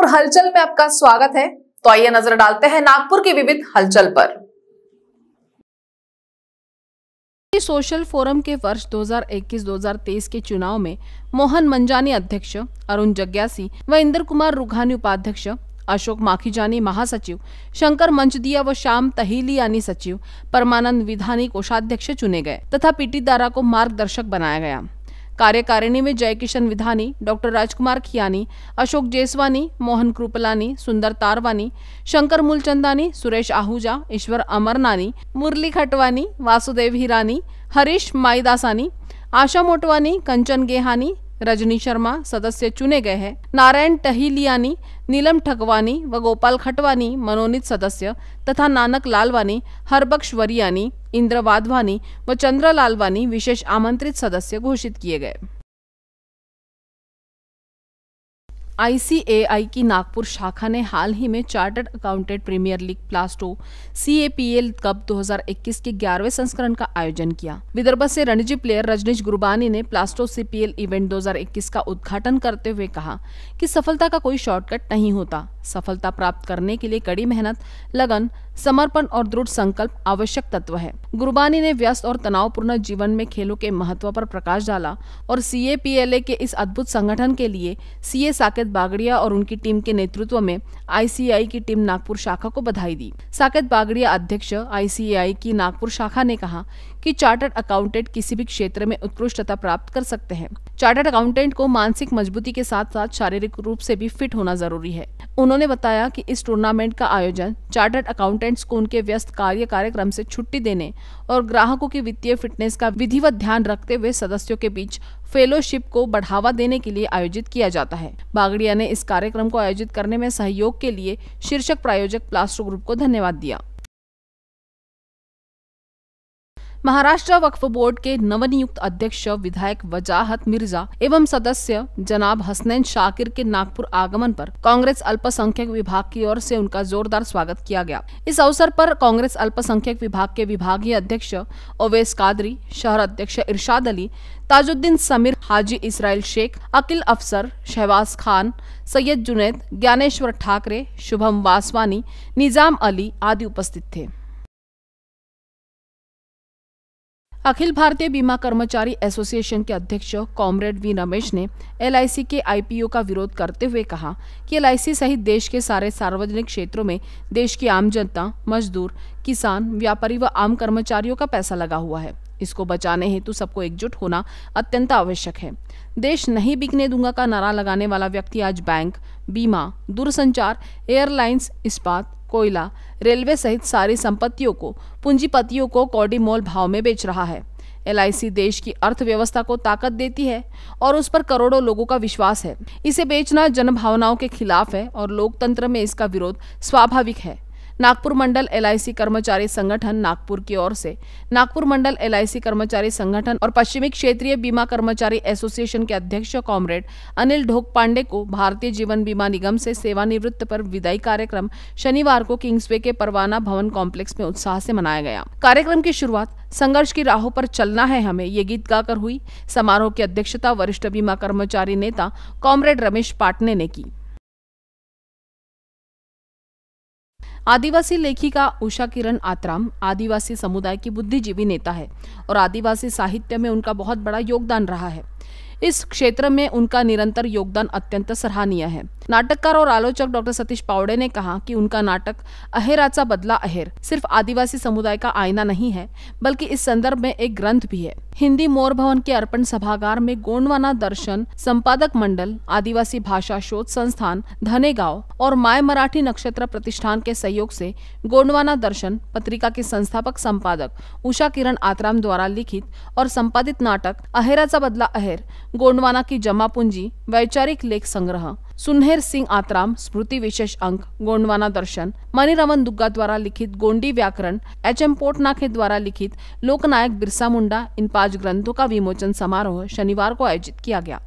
नागपुर हलचल में आपका स्वागत है तो आइए नजर डालते हैं नागपुर की विविध हलचल पर सोशल फोरम के वर्ष 2021-2023 के चुनाव में मोहन मंजानी अध्यक्ष अरुण जग्यासी व इंद्र कुमार रुघानी उपाध्यक्ष अशोक माखीजानी महासचिव शंकर मंचदिया व श्याम तहिली यानी सचिव परमानंद विधानी कोषाध्यक्ष चुने गए तथा पीटी दारा को मार्गदर्शक बनाया गया कार्यकारिणी में जयकिशन विधानी डॉक्टर राजकुमार खियानी अशोक जेसवानी मोहन कृपलानी सुंदर तारवानी शंकर मूलचंदानी सुरेश आहूजा ईश्वर अमरनानी मुरली खटवानी वासुदेव हिरानी हरीश माईदासानी आशा मोटवानी कंचन गेहानी रजनी शर्मा सदस्य चुने गए हैं नारायण टहिलियानी नीलम ठकवानी व गोपाल खटवानी मनोनीत सदस्य तथा नानक लालवानी हरबक्ष वरियानी इंद्र वाधवानी व चंद्रलाल वानी विशेष आमंत्रित सदस्य घोषित किए गए आईसीएआई की नागपुर शाखा ने हाल ही में chartered accountant premier league Plasto CAPL cup 2021 के ग्यारहवें संस्करण का आयोजन किया विदर्भ से रणजी प्लेयर रजनीश गुरबानी ने प्लास्टो सीपीएल इवेंट 2021 का उद्घाटन करते हुए कहा कि सफलता का कोई शॉर्टकट नहीं होता सफलता प्राप्त करने के लिए कड़ी मेहनत लगन समर्पण और दृढ़ संकल्प आवश्यक तत्व है गुरबानी ने व्यस्त और तनावपूर्ण जीवन में खेलों के महत्व पर प्रकाश डाला और सीएपीएलए के इस अद्भुत संगठन के लिए सीए साकेत साकेत बागड़िया और उनकी टीम के नेतृत्व में आईसीआई की टीम नागपुर शाखा को बधाई दी साकेत बागड़िया अध्यक्ष आईसीआई की नागपुर शाखा ने कहा कि चार्टर्ड अकाउंटेंट किसी भी क्षेत्र में उत्कृष्टता प्राप्त कर सकते हैं चार्टर्ड अकाउंटेंट को मानसिक मजबूती के साथ साथ शारीरिक रूप से भी फिट होना जरूरी है उन्होंने बताया कि इस टूर्नामेंट का आयोजन चार्टर्ड अकाउंटेंट्स को उनके व्यस्त कार्य कार्यक्रम से छुट्टी देने और ग्राहकों की वित्तीय फिटनेस का विधिवत ध्यान रखते हुए सदस्यों के बीच फेलोशिप को बढ़ावा देने के लिए आयोजित किया जाता है बागड़िया ने इस कार्यक्रम को आयोजित करने में सहयोग के लिए शीर्षक प्रायोजक प्लास्टो ग्रुप को धन्यवाद दिया महाराष्ट्र वक्फ बोर्ड के नवनियुक्त अध्यक्ष विधायक वजाहत मिर्जा एवं सदस्य जनाब हसनैन शाकिर के नागपुर आगमन पर कांग्रेस अल्पसंख्यक विभाग की ओर से उनका जोरदार स्वागत किया गया इस अवसर पर कांग्रेस अल्पसंख्यक विभाग के विभागीय अध्यक्ष ओवेस कादरी शहर अध्यक्ष इरशाद अली ताजुद्दीन समीर हाजी इसराइल शेख अकिल अफसर शहबाज खान सैयद जुनेद ज्ञानेश्वर ठाकरे शुभम वासवानी निजाम अली आदि उपस्थित थे अखिल भारतीय बीमा कर्मचारी एसोसिएशन के अध्यक्ष कॉमरेड वी रमेश ने एल के आईपीओ का विरोध करते हुए कहा कि एल सहित देश के सारे सार्वजनिक क्षेत्रों में देश की आम जनता मजदूर किसान व्यापारी व आम कर्मचारियों का पैसा लगा हुआ है इसको बचाने हेतु सबको एकजुट होना अत्यंत आवश्यक है देश नहीं बिकने दूंगा का नारा लगाने वाला व्यक्ति आज बैंक बीमा दूरसंचार एयरलाइंस इस्पात कोयला रेलवे सहित सारी संपत्तियों को पूंजीपतियों को मोल भाव में बेच रहा है एल देश की अर्थव्यवस्था को ताकत देती है और उस पर करोड़ों लोगों का विश्वास है इसे बेचना जनभावनाओं के खिलाफ है और लोकतंत्र में इसका विरोध स्वाभाविक है नागपुर मंडल एलआईसी कर्मचारी संगठन नागपुर की ओर से नागपुर मंडल एलआईसी कर्मचारी संगठन और पश्चिमी क्षेत्रीय बीमा कर्मचारी एसोसिएशन के अध्यक्ष कॉमरेड अनिल ढोक पांडे को भारतीय जीवन बीमा निगम से सेवानिवृत्त पर विदाई कार्यक्रम शनिवार को किंग्सवे के परवाना भवन कॉम्प्लेक्स में उत्साह से मनाया गया कार्यक्रम की शुरुआत संघर्ष की राहों पर चलना है हमें ये गीत गाकर हुई समारोह की अध्यक्षता वरिष्ठ बीमा कर्मचारी नेता कॉमरेड रमेश पाटने ने की आदिवासी लेखिका उषा किरण आतराम आदिवासी समुदाय की बुद्धिजीवी नेता है और आदिवासी साहित्य में उनका बहुत बड़ा योगदान रहा है इस क्षेत्र में उनका निरंतर योगदान अत्यंत सराहनीय है नाटककार और आलोचक डॉक्टर सतीश पावड़े ने कहा कि उनका नाटक अहेराचा बदला अहेर सिर्फ आदिवासी समुदाय का आईना नहीं है बल्कि इस संदर्भ में एक ग्रंथ भी है हिंदी मोर भवन के अर्पण सभागार में गोंडवाना दर्शन संपादक मंडल आदिवासी भाषा शोध संस्थान धनेगांव और माय मराठी नक्षत्र प्रतिष्ठान के सहयोग से गोंडवाना दर्शन पत्रिका के संस्थापक संपादक उषा किरण आतराम द्वारा लिखित और संपादित नाटक अहेराचा बदला अहेर गोंडवाना की जमा पूंजी वैचारिक लेख संग्रह सुनहर सिंह आतराम स्मृति विशेष अंक गोंडवाना दर्शन मणिरमन दुग्गा द्वारा लिखित गोंडी व्याकरण एच एम पोटनाखे द्वारा लिखित लोकनायक बिरसा मुंडा इन पांच ग्रंथों का विमोचन समारोह शनिवार को आयोजित किया गया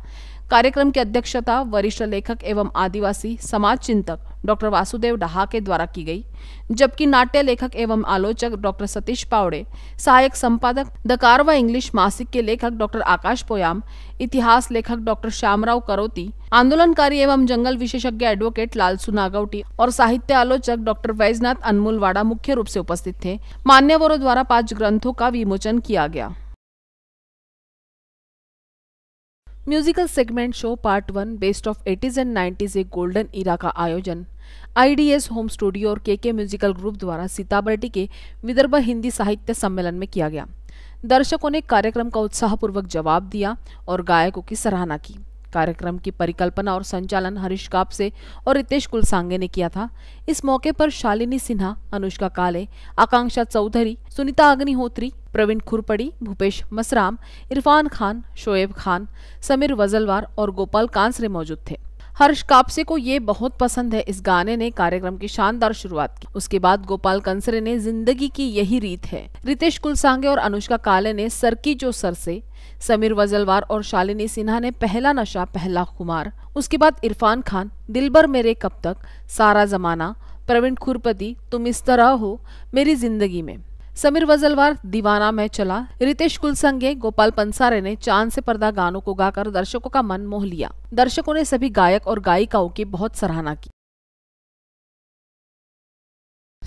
कार्यक्रम की अध्यक्षता वरिष्ठ लेखक एवं आदिवासी समाज चिंतक डॉक्टर वासुदेव डहाके द्वारा की गई जबकि नाट्य लेखक एवं आलोचक डॉक्टर सतीश पावड़े सहायक संपादक द कारवा इंग्लिश मासिक के लेखक डॉक्टर आकाश पोयाम इतिहास लेखक डॉक्टर श्यामराव करोती आंदोलनकारी एवं जंगल विशेषज्ञ एडवोकेट लालसू नागवटी और साहित्य आलोचक डॉक्टर वैजनाथ अनमोलवाड़ा मुख्य रूप से उपस्थित थे मान्यवरों द्वारा पांच ग्रंथों का विमोचन किया गया musical segment show part one best of eighties and nineties a golden era का आयोजन आईडीएस होम स्टूडियो और केके म्यूजिकल ग्रुप द्वारा सीताबर्टी के विदर्भ हिंदी साहित्य सम्मेलन में किया गया दर्शकों ने कार्यक्रम का उत्साहपूर्वक जवाब दिया और गायकों की सराहना की कार्यक्रम की परिकल्पना और संचालन हरीश कापसे और रितेश कुलसांगे ने किया था इस मौके पर शालिनी सिन्हा अनुष्का काले आकांक्षा चौधरी सुनीता अग्निहोत्री प्रवीण खुरपड़ी भूपेश मसराम इरफान खान शोएब खान समीर वजलवार और गोपाल कांसरे मौजूद थे हर्ष कापसे को ये बहुत पसंद है इस गाने ने कार्यक्रम की शानदार शुरुआत की उसके बाद गोपाल कंसरे ने जिंदगी की यही रीत है रितेश कुलसांगे और अनुष्का काले ने सर की जो सर से समीर वजलवार और शालिनी सिन्हा ने पहला नशा पहला खुमार उसके बाद इरफान खान दिलबर मेरे कब तक सारा जमाना प्रवीण खुरपति तुम इस तरह हो मेरी जिंदगी में समीर वजलवार दीवाना में चला रितेश कुलसंगे गोपाल पंसारे ने चांद से पर्दा गानों को गाकर दर्शकों का मन मोह लिया दर्शकों ने सभी गायक और गायिकाओं की बहुत सराहना की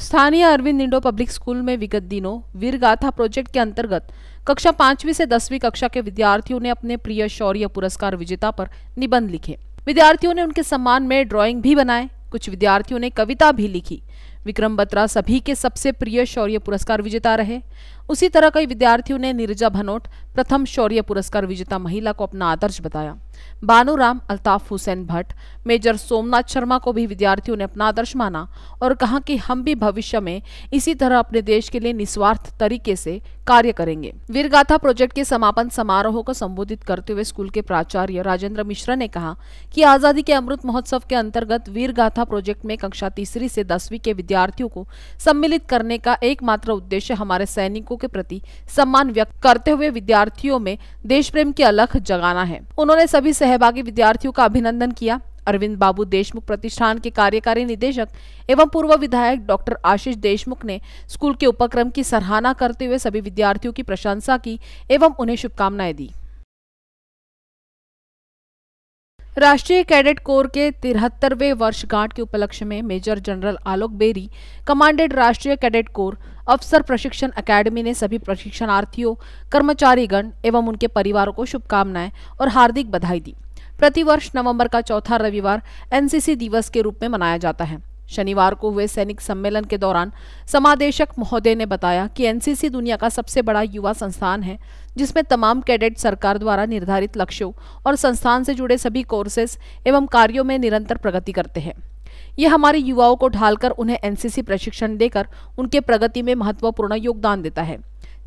स्थानीय अरविंद निंडो पब्लिक स्कूल में विगत दिनों वीर गाथा प्रोजेक्ट के अंतर्गत कक्षा पांचवी से दसवीं कक्षा के विद्यार्थियों ने अपने प्रिय शौर्य पुरस्कार विजेता पर निबंध लिखे विद्यार्थियों ने उनके सम्मान में ड्रॉइंग भी बनाए कुछ विद्यार्थियों ने कविता भी लिखी विक्रम बत्रा सभी के सबसे प्रिय शौर्य पुरस्कार विजेता रहे उसी तरह कई विद्यार्थियों ने नीरजा भनोट प्रथम शौर्य पुरस्कार विजेता महिला को अपना आदर्श बताया बानू राम अल्ताफ हुसैन भट्ट मेजर सोमनाथ शर्मा को भी विद्यार्थियों ने अपना आदर्श माना और कहा कि हम भी भविष्य में इसी तरह अपने देश के लिए निस्वार्थ तरीके से कार्य करेंगे वीरगाथा प्रोजेक्ट के समापन समारोह को संबोधित करते हुए स्कूल के प्राचार्य राजेंद्र मिश्रा ने कहा कि आजादी के अमृत महोत्सव के अंतर्गत वीरगाथा प्रोजेक्ट में कक्षा तीसरी से दसवीं के विद्यार्थियों को सम्मिलित करने का एकमात्र उद्देश्य हमारे सैनिकों शिक्षकों के प्रति सम्मान व्यक्त करते हुए विद्यार्थियों में देश प्रेम की अलख जगाना है उन्होंने सभी सहभागी विद्यार्थियों का अभिनंदन किया अरविंद बाबू देशमुख प्रतिष्ठान के कार्यकारी निदेशक एवं पूर्व विधायक डॉक्टर आशीष देशमुख ने स्कूल के उपक्रम की सराहना करते हुए सभी विद्यार्थियों की प्रशंसा की एवं उन्हें शुभकामनाएं दी राष्ट्रीय कैडेट कोर के तिहत्तरवे वर्षगांठ के उपलक्ष्य में major general Alok Beri commanded राष्ट्रीय कैडेट कोर अफसर प्रशिक्षण अकेडमी ने सभी प्रशिक्षणार्थियों कर्मचारीगण एवं उनके परिवारों को शुभकामनाएं और हार्दिक बधाई दी प्रतिवर्ष नवंबर का चौथा रविवार एनसीसी दिवस के रूप में मनाया जाता है शनिवार को हुए सैनिक सम्मेलन के दौरान समादेशक महोदय ने बताया कि एनसीसी दुनिया का सबसे बड़ा युवा संस्थान है जिसमें तमाम कैडेट सरकार द्वारा निर्धारित लक्ष्यों और संस्थान से जुड़े सभी कोर्सेज एवं कार्यों में निरंतर प्रगति करते हैं ये हमारे युवाओं को ढालकर उन्हें एनसीसी प्रशिक्षण देकर उनके प्रगति में महत्वपूर्ण योगदान देता है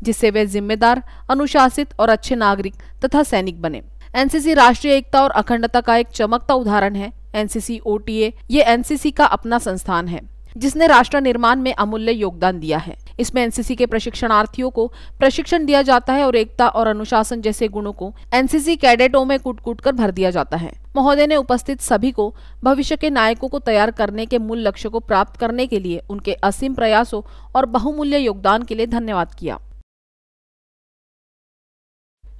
जिससे वे जिम्मेदार अनुशासित और अच्छे नागरिक तथा सैनिक बने एनसीसी राष्ट्रीय एकता और अखंडता का एक चमकता उदाहरण है एनसीसी ओटीए ये एनसीसी का अपना संस्थान है जिसने राष्ट्र निर्माण में अमूल्य योगदान दिया है इसमें एनसीसी के प्रशिक्षणार्थियों को प्रशिक्षण दिया जाता है और एकता और अनुशासन जैसे गुणों को एनसीसी कैडेटों में कुट कुट कर भर दिया जाता है महोदय ने उपस्थित सभी को भविष्य के नायकों को तैयार करने के मूल लक्ष्य को प्राप्त करने के लिए उनके असीम प्रयासों और बहुमूल्य योगदान के लिए धन्यवाद किया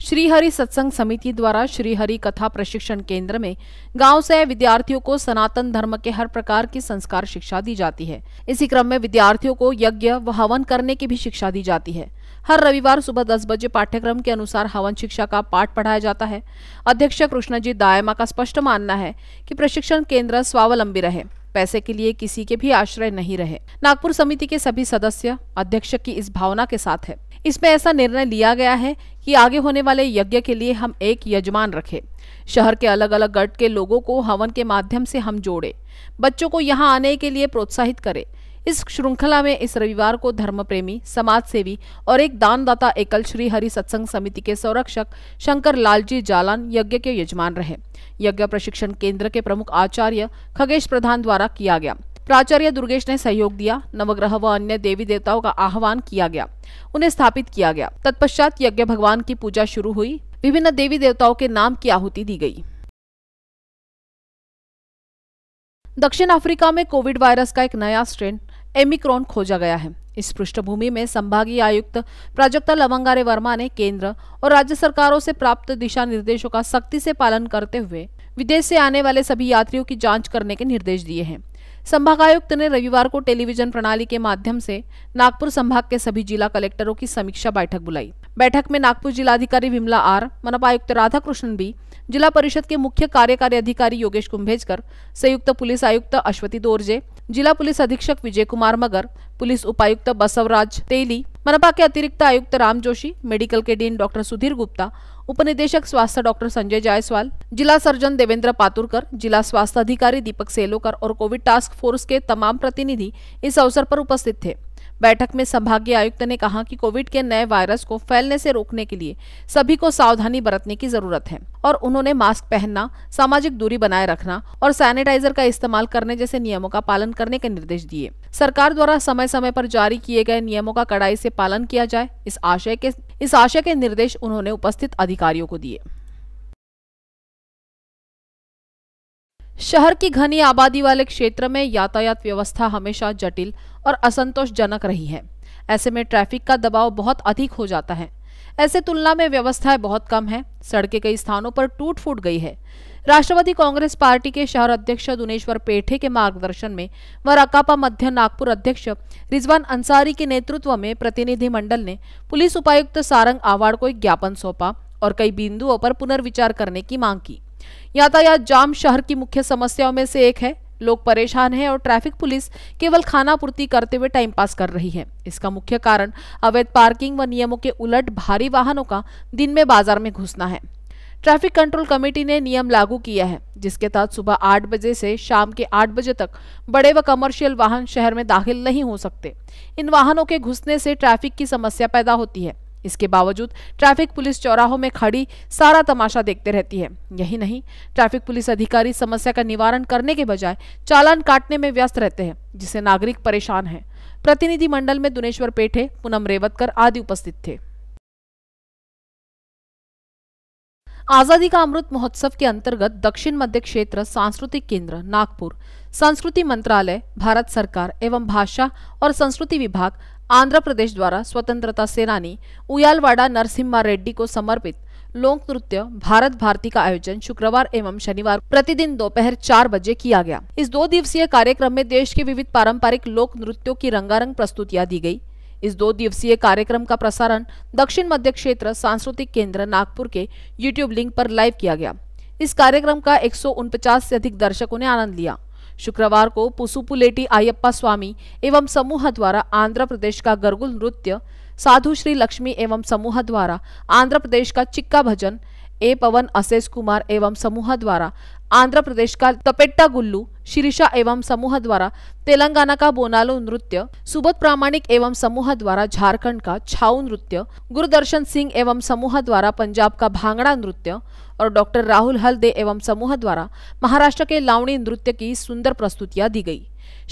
श्रीहरि सत्संग समिति द्वारा श्रीहरि कथा प्रशिक्षण केंद्र में गांव से विद्यार्थियों को सनातन धर्म के हर प्रकार की संस्कार शिक्षा दी जाती है इसी क्रम में विद्यार्थियों को यज्ञ व हवन करने की भी शिक्षा दी जाती है हर रविवार सुबह दस बजे पाठ्यक्रम के अनुसार हवन शिक्षा का पाठ पढ़ाया जाता है अध्यक्ष कृष्णजी दायमा का स्पष्ट मानना है कि प्रशिक्षण केंद्र स्वावलंबी रहे पैसे के लिए किसी के भी आश्रय नहीं रहे नागपुर समिति के सभी सदस्य अध्यक्ष की इस भावना के साथ है इसमें ऐसा निर्णय लिया गया है कि आगे होने वाले यज्ञ के लिए हम एक यजमान रखें शहर के अलग अलग गट के लोगों को हवन के माध्यम से हम जोड़े बच्चों को यहाँ आने के लिए प्रोत्साहित करें इस श्रृंखला में इस रविवार को धर्म प्रेमी समाज सेवी और एक दानदाता एकल श्री हरि सत्संग समिति के संरक्षक शंकर लालजी जालान यज्ञ के यजमान रहे यज्ञ प्रशिक्षण केंद्र के प्रमुख आचार्य खगेश प्रधान द्वारा किया गया प्राचार्य दुर्गेश ने सहयोग दिया नवग्रह व अन्य देवी देवताओं का आह्वान किया गया उन्हें स्थापित किया गया तत्पश्चात यज्ञ भगवान की पूजा शुरू हुई विभिन्न देवी देवताओं के नाम की आहुति दी गई दक्षिण अफ्रीका में कोविड वायरस का एक नया स्ट्रेन एमिक्रॉन खोजा गया है इस पृष्ठभूमि में संभागीय आयुक्त प्राजक्ता लवंगारे वर्मा ने केंद्र और राज्य सरकारों से प्राप्त दिशा निर्देशों का सख्ती से पालन करते हुए विदेश से आने वाले सभी यात्रियों की जांच करने के निर्देश दिए हैं संभागायुक्त ने रविवार को टेलीविजन प्रणाली के माध्यम से नागपुर संभाग के सभी जिला कलेक्टरों की समीक्षा बैठक बुलाई बैठक में नागपुर जिलाधिकारी विमला आर मनपायुक्त राधा कृष्ण भी जिला परिषद के मुख्य कार्यकारी अधिकारी योगेश कुंभेजकर संयुक्त पुलिस आयुक्त अश्वती दोरजे जिला पुलिस अधीक्षक विजय कुमार मगर पुलिस उपायुक्त बसवराज तेली मनपा के अतिरिक्त आयुक्त राम जोशी मेडिकल के डीन डॉक्टर सुधीर गुप्ता उपनिदेशक स्वास्थ्य डॉक्टर संजय जायसवाल जिला सर्जन देवेंद्र पातुरकर जिला स्वास्थ्य अधिकारी दीपक सेलोकर और कोविड टास्क फोर्स के तमाम प्रतिनिधि इस अवसर पर उपस्थित थे बैठक में संभागीय आयुक्त ने कहा कि कोविड के नए वायरस को फैलने से रोकने के लिए सभी को सावधानी बरतने की जरूरत है और उन्होंने मास्क पहनना सामाजिक दूरी बनाए रखना और सैनिटाइजर का इस्तेमाल करने जैसे नियमों का पालन करने के निर्देश दिए सरकार द्वारा समय समय पर जारी किए गए नियमों का कड़ाई से पालन किया जाए इस आशय के इस आशय के निर्देश उन्होंने उपस्थित अधिकारियों को दिए शहर की घनी आबादी वाले क्षेत्र में यातायात व्यवस्था हमेशा जटिल और असंतोषजनक रही है ऐसे में ट्रैफिक का दबाव बहुत अधिक हो जाता है ऐसे तुलना में व्यवस्थाएं बहुत कम है सड़कें कई स्थानों पर टूट फूट गई है राष्ट्रवादी कांग्रेस पार्टी के शहर अध्यक्ष दुनेश्वर पेठे के मार्गदर्शन में व रकापा मध्य नागपुर अध्यक्ष रिजवान अंसारी के नेतृत्व में प्रतिनिधि मंडल ने पुलिस उपायुक्त सारंग आवाड़ को एक ज्ञापन सौंपा और कई बिंदुओं पर पुनर्विचार करने की मांग की यातायात जाम शहर की मुख्य समस्याओं में से एक है लोग परेशान हैं और ट्रैफिक पुलिस केवल खाना पूर्ति करते हुए टाइम पास कर रही है इसका मुख्य कारण अवैध पार्किंग व नियमों के उलट भारी वाहनों का दिन में बाजार में घुसना है ट्रैफिक कंट्रोल कमेटी ने नियम लागू किया है जिसके तहत सुबह आठ बजे से शाम के आठ बजे तक बड़े व कमर्शियल वाहन शहर में दाखिल नहीं हो सकते इन वाहनों के घुसने से ट्रैफिक की समस्या पैदा होती है इसके बावजूद ट्रैफिक पुलिस चौराहों में खड़ी सारा तमाशा देखते रहती है यही नहीं ट्रैफिक पुलिस अधिकारी समस्या का निवारण करने के बजाय चालान काटने में व्यस्त रहते हैं जिससे नागरिक परेशान हैं प्रतिनिधि मंडल में दुनेश्वर पेठे पूनम रेवतकर आदि उपस्थित थे आजादी का अमृत महोत्सव के अंतर्गत दक्षिण मध्य क्षेत्र सांस्कृतिक केंद्र नागपुर संस्कृति मंत्रालय भारत सरकार एवं भाषा और संस्कृति विभाग आंध्र प्रदेश द्वारा स्वतंत्रता सेनानी उयालवाड़ा नरसिम्हा रेड्डी को समर्पित लोक नृत्य भारत भारती का आयोजन शुक्रवार एवं शनिवार प्रतिदिन दोपहर चार बजे किया गया इस दो दिवसीय कार्यक्रम में देश के विविध पारंपरिक लोक नृत्यों की रंगारंग प्रस्तुतियां दी गई इस दो दिवसीय कार्यक्रम का प्रसारण दक्षिण मध्य क्षेत्र सांस्कृतिक केंद्र नागपुर के यूट्यूब लिंक पर लाइव किया गया इस कार्यक्रम का एक से अधिक दर्शकों ने आनंद लिया शुक्रवार को पुसुपुलेटी अयप्पा स्वामी एवं समूह द्वारा आंध्र प्रदेश का गरगुल नृत्य साधु श्री लक्ष्मी एवं समूह द्वारा आंध्र प्रदेश का चिक्का भजन ए पवन अशेष कुमार एवं समूह द्वारा आंध्र प्रदेश का तपेट्टा गुल्लू शीरिषा एवं समूह द्वारा तेलंगाना का बोनालो नृत्य सुबोध प्रामाणिक एवं समूह द्वारा झारखंड का छाऊ नृत्य गुरुदर्शन सिंह एवं समूह द्वारा पंजाब का भांगड़ा नृत्य और डॉक्टर राहुल हल्दे एवं समूह द्वारा महाराष्ट्र के लावणी नृत्य की सुंदर प्रस्तुतियां दी गई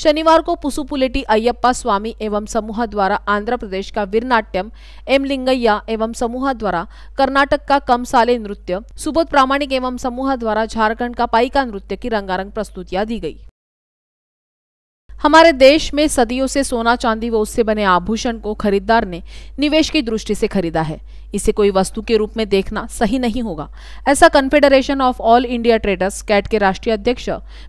शनिवार को पुसुपुलेटी अयप्पा स्वामी एवं समूह द्वारा आंध्र प्रदेश का वीरनाट्यम एम लिंगैया एवं समूह द्वारा कर्नाटक का कमसाले नृत्य सुबोध प्रामाणिक एवं समूह द्वारा झारखंड का पाइका नृत्य की रंगारंग प्रस्तुतियां दी गई हमारे देश में सदियों से सोना चांदी व उससे बने आभूषण को खरीदार ने निवेश की दृष्टि से खरीदा है इसे कोई वस्तु के रूप में देखना सही नहीं होगा ऐसा confederation of all India traders CAIT के राष्ट्रीय अध्यक्ष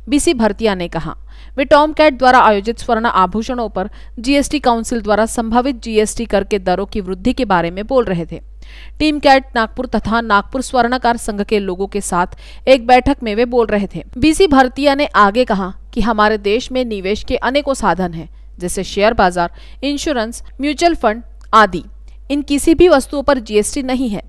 बीसी भरतिया ने कहा वे टॉम कैट द्वारा आयोजित स्वर्ण आभूषणों पर जीएसटी काउंसिल द्वारा संभावित जीएसटी कर के दरों की वृद्धि के बारे में बोल रहे थे टीम कैट नागपुर तथा नागपुर स्वर्णकार संघ के लोगों के साथ एक बैठक में वे बोल रहे थे बीसी भरतिया ने आगे कहा कि हमारे देश में निवेश के अनेकों साधन हैं जैसे शेयर बाजार इंश्योरेंस म्यूचुअल फंड आदि इन किसी भी वस्तुओं पर जीएसटी नहीं है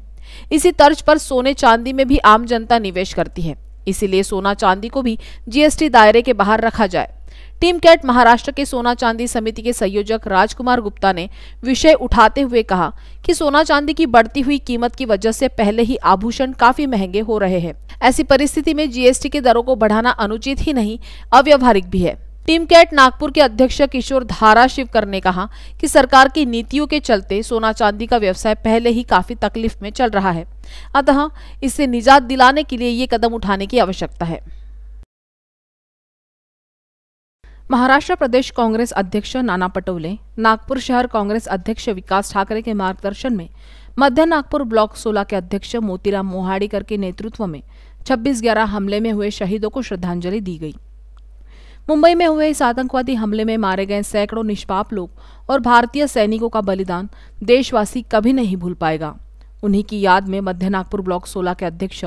इसी तर्ज पर सोने चांदी में भी आम जनता निवेश करती है इसीलिए सोना चांदी को भी जीएसटी दायरे के बाहर रखा जाए टीम कैट महाराष्ट्र के सोना चांदी समिति के संयोजक राजकुमार गुप्ता ने विषय उठाते हुए कहा कि सोना चांदी की बढ़ती हुई कीमत की वजह से पहले ही आभूषण काफी महंगे हो रहे हैं ऐसी परिस्थिति में जीएसटी के दरों को बढ़ाना अनुचित ही नहीं अव्यवहारिक भी है टीम कैट नागपुर के अध्यक्ष किशोर धारा शिवकर ने कहा कि सरकार की नीतियों के चलते सोना चांदी का व्यवसाय पहले ही काफी तकलीफ में चल रहा है अतः इसे निजात दिलाने के लिए ये कदम उठाने की आवश्यकता है महाराष्ट्र प्रदेश कांग्रेस अध्यक्ष नाना पटोले नागपुर शहर कांग्रेस अध्यक्ष विकास ठाकरे के मार्गदर्शन में मध्य नागपुर ब्लॉक सोलह के अध्यक्ष मोतीराम मोहाड़ीकर के नेतृत्व में 26 ग्यारह हमले में हुए शहीदों को श्रद्धांजलि दी गई मुंबई में हुए इस आतंकवादी हमले में मारे गए सैकड़ों निष्पाप लोग और भारतीय सैनिकों का बलिदान देशवासी कभी नहीं भूल पाएगा उन्हीं की याद में मध्य नागपुर ब्लॉक सोलह के अध्यक्ष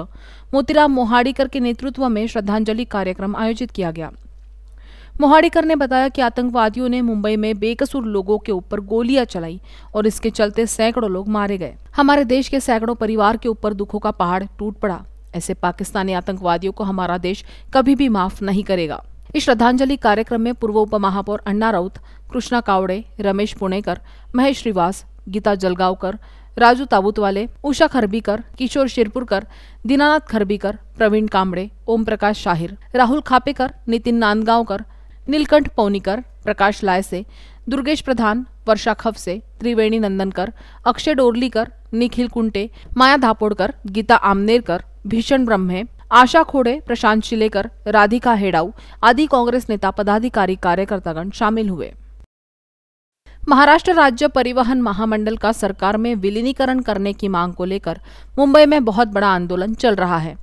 मोतीराम मोहाड़ीकर के नेतृत्व में श्रद्धांजलि कार्यक्रम आयोजित किया गया मोहाड़ीकर ने बताया कि आतंकवादियों ने मुंबई में बेकसूर लोगों के ऊपर गोलियां चलाई और इसके चलते सैकड़ों लोग मारे गए हमारे देश के सैकड़ों परिवार के ऊपर दुखों का पहाड़ टूट पड़ा ऐसे पाकिस्तानी आतंकवादियों को हमारा देश कभी भी माफ नहीं करेगा इस श्रद्धांजलि कार्यक्रम में पूर्व उप महापौर अन्ना राउत कृष्णा कावड़े रमेश पुणेकर महेश श्रीवास गीता जलगांवकर राजू ताबूत वाले उषा खरबीकर किशोर शिरपुरकर दीनानाथ खरबीकर प्रवीण कांबड़े ओम प्रकाश शाहिर राहुल खापेकर नितिन नांदगांवकर नीलकंठ पौनीकर प्रकाश लाय से दुर्गेश प्रधान वर्षा खव से त्रिवेणी नंदनकर अक्षय डोरलीकर निखिल कुंटे माया धापोड़कर गीता आमनेरकर भीषण ब्रह्मे आशा खोड़े प्रशांत शिलेकर राधिका हेडाऊ आदि कांग्रेस नेता पदाधिकारी कार्यकर्तागण शामिल हुए महाराष्ट्र राज्य परिवहन महामंडल का सरकार में विलीनीकरण करने की मांग को लेकर मुंबई में बहुत बड़ा आंदोलन चल रहा है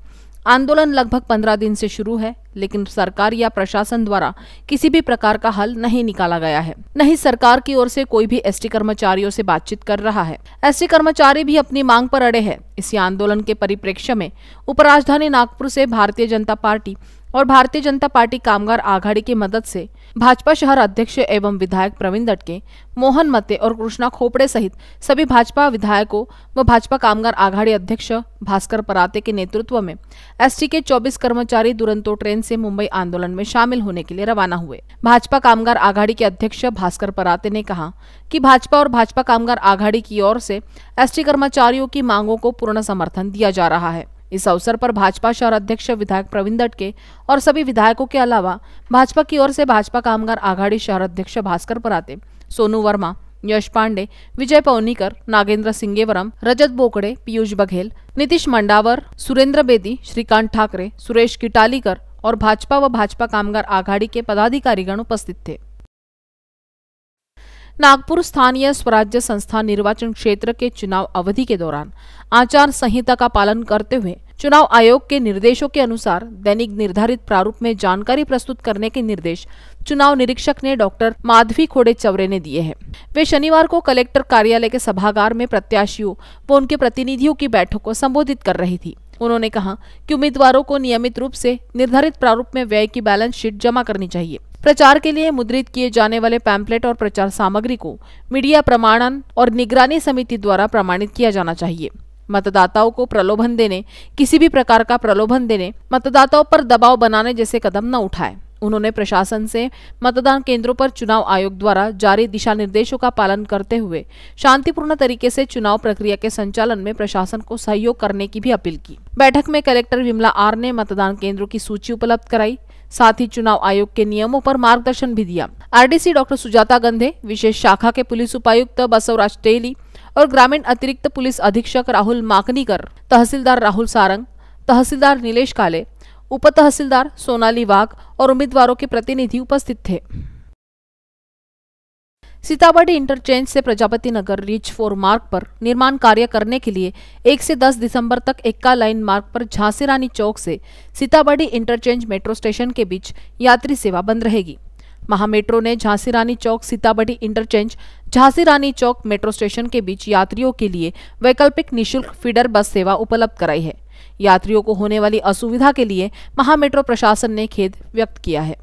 आंदोलन लगभग पंद्रह दिन से शुरू है लेकिन सरकार या प्रशासन द्वारा किसी भी प्रकार का हल नहीं निकाला गया है न ही सरकार की ओर से कोई भी एसटी कर्मचारियों से बातचीत कर रहा है एसटी कर्मचारी भी अपनी मांग पर अड़े है इसी आंदोलन के परिप्रेक्ष्य में उपराजधानी नागपुर से भारतीय जनता पार्टी और भारतीय जनता पार्टी कामगार आघाड़ी की मदद से भाजपा शहर अध्यक्ष एवं विधायक प्रवीण दटके मोहन मते और कृष्णा खोपड़े सहित सभी भाजपा विधायकों व भाजपा कामगार आघाड़ी अध्यक्ष भास्कर पराते के नेतृत्व में एसटी के 24 कर्मचारी दुरंतो ट्रेन से मुंबई आंदोलन में शामिल होने के लिए रवाना हुए भाजपा कामगार आघाड़ी के अध्यक्ष भास्कर पराते ने कहा कि भाजपा और भाजपा कामगार आघाड़ी की ओर से एसटी कर्मचारियों की मांगों को पूर्ण समर्थन दिया जा रहा है इस अवसर पर भाजपा शहर अध्यक्ष विधायक प्रवीण दटके और सभी विधायकों के अलावा भाजपा की ओर से भाजपा कामगार आघाड़ी शहर अध्यक्ष भास्कर पराते सोनू वर्मा यश पांडे विजय पवनीकर नागेंद्र सिंगेवरम रजत बोकडे पीयूष बघेल नीतीश मंडावर सुरेंद्र बेदी श्रीकांत ठाकरे सुरेश किटालीकर और भाजपा व भाजपा कामगार आघाड़ी के पदाधिकारीगण उपस्थित थे नागपुर स्थानीय स्वराज्य संस्थान निर्वाचन क्षेत्र के चुनाव अवधि के दौरान आचार संहिता का पालन करते हुए चुनाव आयोग के निर्देशों के अनुसार दैनिक निर्धारित प्रारूप में जानकारी प्रस्तुत करने के निर्देश चुनाव निरीक्षक ने डॉक्टर माधवी खोड़े चौरे ने दिए हैं वे शनिवार को कलेक्टर कार्यालय के सभागार में प्रत्याशियों व उनके प्रतिनिधियों की बैठक को संबोधित कर रही थी उन्होंने कहा कि उम्मीदवारों को नियमित रूप से निर्धारित प्रारूप में व्यय की बैलेंस शीट जमा करनी चाहिए प्रचार के लिए मुद्रित किए जाने वाले पैम्पलेट और प्रचार सामग्री को मीडिया प्रमाणन और निगरानी समिति द्वारा प्रमाणित किया जाना चाहिए मतदाताओं को प्रलोभन देने किसी भी प्रकार का प्रलोभन देने मतदाताओं पर दबाव बनाने जैसे कदम न उठाए उन्होंने प्रशासन से मतदान केंद्रों पर चुनाव आयोग द्वारा जारी दिशा निर्देशों का पालन करते हुए शांतिपूर्ण तरीके से चुनाव प्रक्रिया के संचालन में प्रशासन को सहयोग करने की भी अपील की बैठक में कलेक्टर विमला आर ने मतदान केंद्रों की सूची उपलब्ध कराई साथ ही चुनाव आयोग के नियमों पर मार्गदर्शन भी दिया आरडीसी डॉक्टर सुजाता गंधे विशेष शाखा के पुलिस उपायुक्त बसवराज टेली और ग्रामीण अतिरिक्त पुलिस अधीक्षक राहुल माकनीकर तहसीलदार राहुल सारंग तहसीलदार नीलेश काले उप तहसीलदार सोनाली वाघ और उम्मीदवारों के प्रतिनिधि उपस्थित थे सीतामढ़ी इंटरचेंज से प्रजापति नगर रीच फोर मार्ग पर निर्माण कार्य करने के लिए 1 से 10 दिसंबर तक एक्का लाइन मार्ग पर झांसी रानी चौक से सीतामढ़ी इंटरचेंज मेट्रो स्टेशन के बीच यात्री सेवा बंद रहेगी महामेट्रो ने Jhansi Rani Chowk Sitabardi interchange Jhansi Rani Chowk metro station के बीच यात्रियों के लिए वैकल्पिक निशुल्क फीडर बस सेवा उपलब्ध कराई है यात्रियों को होने वाली असुविधा के लिए महामेट्रो प्रशासन ने खेद व्यक्त किया है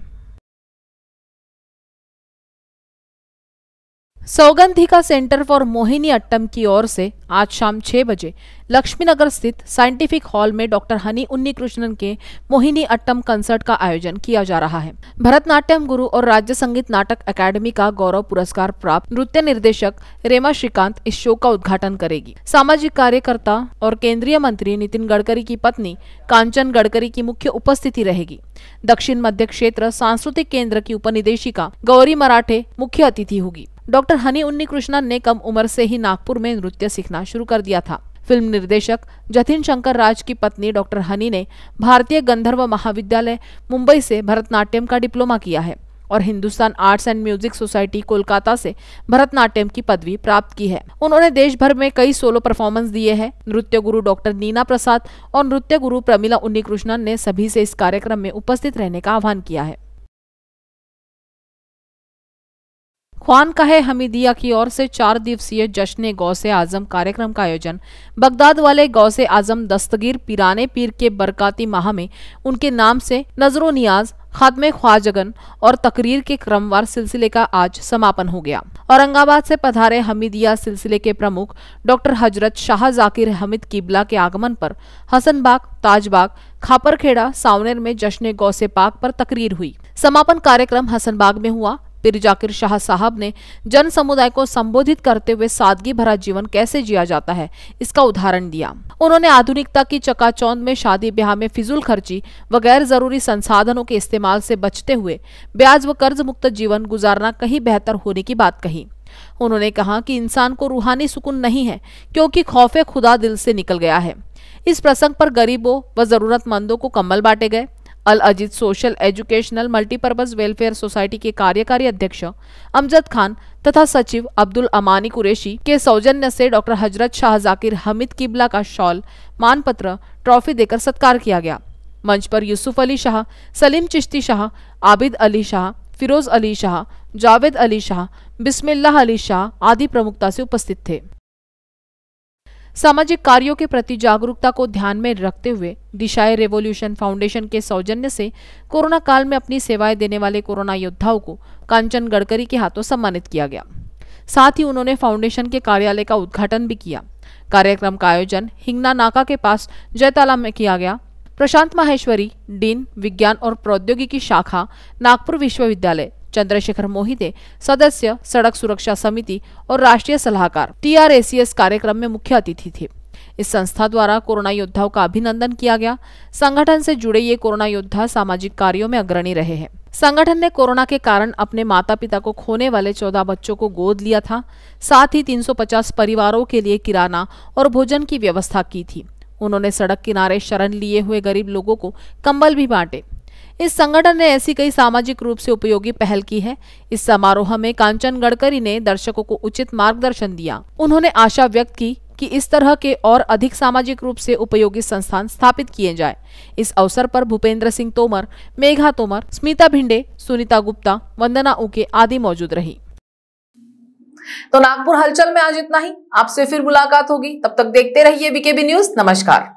सौगंधिका का सेंटर फॉर मोहिनी अट्टम की ओर से आज शाम छह बजे लक्ष्मीनगर स्थित साइंटिफिक हॉल में डॉक्टर हनी उन्नी कृष्णन के मोहिनी अट्टम कंसर्ट का आयोजन किया जा रहा है भरतनाट्यम गुरु और राज्य संगीत नाटक एकेडमी का गौरव पुरस्कार प्राप्त नृत्य निर्देशक रेमा श्रीकांत इस शो का उद्घाटन करेगी सामाजिक कार्यकर्ता और केंद्रीय मंत्री नितिन गडकरी की पत्नी कांचन गडकरी की मुख्य उपस्थिति रहेगी दक्षिण मध्य क्षेत्र सांस्कृतिक केंद्र की उपनिदेशिका गौरी मराठे मुख्य अतिथि होगी डॉक्टर हनी उन्नी कृष्णन ने कम उम्र से ही नागपुर में नृत्य सीखना शुरू कर दिया था फिल्म निर्देशक जतिन शंकर राज की पत्नी डॉक्टर हनी ने भारतीय गंधर्व महाविद्यालय मुंबई से भरतनाट्यम का डिप्लोमा किया है और Hindustan arts and music society Kolkata से भरतनाट्यम की पदवी प्राप्त की है उन्होंने देश भर में कई सोलो परफॉर्मेंस दिए हैं नृत्य गुरु डॉक्टर नीना प्रसाद और नृत्य गुरु प्रमिला उन्नी कृष्णन ने सभी से इस कार्यक्रम में उपस्थित रहने का आह्वान किया है ख्वान का है हमीदिया की ओर से चार दिवसीय जश्न गौसे आजम कार्यक्रम का आयोजन बगदाद वाले गौसे आजम दस्तगीर पीराने पीर के बरकती माह में उनके नाम से नजरो नियाज खात्मे ख्वाजगन और तकरीर के क्रमवार सिलसिले का आज समापन हो गया औरंगाबाद से पधारे हमीदिया सिलसिले के प्रमुख डॉक्टर हजरत शाह जाकिर हमिद किबला के आगमन पर हसनबाग ताजबाग खापरखेड़ा सावनेर में जश्न गौसे पाक पर तकरीर हुई समापन कार्यक्रम हसनबाग में हुआ पीर जाकिर शाह साहब ने जन समुदाय को संबोधित करते हुए सादगी भरा जीवन कैसे जिया जाता है इसका उदाहरण दिया उन्होंने आधुनिकता की चकाचौंध में शादी ब्याह में फिजूल खर्ची व गैर जरूरी संसाधनों के इस्तेमाल से बचते हुए ब्याज व कर्ज मुक्त जीवन गुजारना कहीं बेहतर होने की बात कही उन्होंने कहा कि इंसान को रूहानी सुकून नहीं है क्योंकि खौफे खुदा दिल से निकल गया है इस प्रसंग पर गरीबों व जरूरतमंदों को कम्बल बांटे गए Al Ajit social educational multipurpose welfare society के कार्यकारी अध्यक्ष अमजद खान तथा सचिव अब्दुल अमानी कुरेशी के सौजन्य से डॉक्टर हजरत शाह जाकिर हमिद किबला का शॉल मानपत्र ट्रॉफी देकर सत्कार किया गया मंच पर यूसुफ अली शाह सलीम चिश्ती शाह आबिद अली शाह फिरोज अली शाह जावेद अली शाह बिस्मिल्लाह अली शाह आदि प्रमुखता से उपस्थित थे सामाजिक कार्यों के प्रति जागरूकता को ध्यान में रखते हुए दिशाए रेवोल्यूशन फाउंडेशन के सौजन्य से कोरोना काल में अपनी सेवाएं देने वाले कोरोना योद्धाओं को कांचन गडकरी के हाथों सम्मानित किया गया साथ ही उन्होंने फाउंडेशन के कार्यालय का उद्घाटन भी किया कार्यक्रम का आयोजन हिंगना नाका के पास जयताला में किया गया प्रशांत माहेश्वरी डीन विज्ञान और प्रौद्योगिकी शाखा नागपुर विश्वविद्यालय चंद्रशेखर मोहिते सदस्य सड़क सुरक्षा समिति और राष्ट्रीय सलाहकार टीआरएसीएस कार्यक्रम में मुख्य अतिथि थे इस संस्था द्वारा कोरोना योद्धाओं का अभिनंदन किया गया संगठन से जुड़े ये कोरोना योद्धा सामाजिक कार्यों में अग्रणी रहे हैं संगठन ने कोरोना के कारण अपने माता पिता को खोने वाले चौदह बच्चों को गोद लिया था साथ ही 350 परिवारों के लिए किराना और भोजन की व्यवस्था की थी उन्होंने सड़क किनारे शरण लिए हुए गरीब लोगों को कंबल भी बांटे इस संगठन ने ऐसी कई सामाजिक रूप से उपयोगी पहल की है इस समारोह में कांचन गडकरी ने दर्शकों को उचित मार्गदर्शन दिया उन्होंने आशा व्यक्त की कि इस तरह के और अधिक सामाजिक रूप से उपयोगी संस्थान स्थापित किए जाए इस अवसर पर भूपेंद्र सिंह तोमर मेघा तोमर स्मिता भिंडे सुनीता गुप्ता वंदना उके आदि मौजूद रही तो नागपुर हलचल में आज इतना ही आपसे फिर मुलाकात होगी तब तक देखते रहिए बीकेबी न्यूज नमस्कार